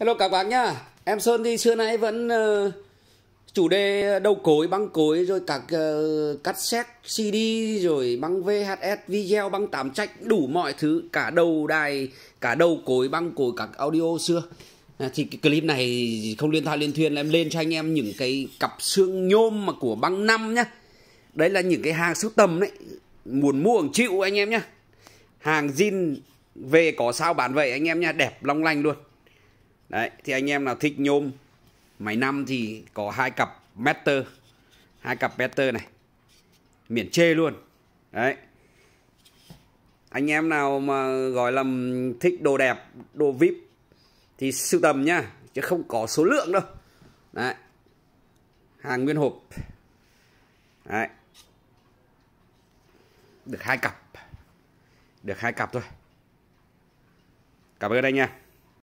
Hello các bác nhá. Em Sơn thì xưa nay vẫn ờ, chủ đề đầu cối, băng cối rồi các uh, cassette, CD rồi băng VHS, video, băng tám trách đủ mọi thứ cả đầu đài, cả đầu cối, băng cối các audio xưa. À, thì cái clip này không liên thoại liên thuyền em lên cho anh em những cái cặp xương nhôm mà của băng năm nhá. Đấy là những cái hàng sưu tầm đấy. Muốn mua cũng chịu anh em nhá. Hàng zin về có sao bán vậy anh em nhá đẹp long lanh luôn đấy thì anh em nào thích nhôm máy năm thì có hai cặp meter hai cặp meter này miễn chê luôn đấy anh em nào mà gọi là thích đồ đẹp đồ vip thì sưu tầm nhá chứ không có số lượng đâu đấy hàng nguyên hộp đấy được hai cặp được hai cặp thôi cảm ơn anh nha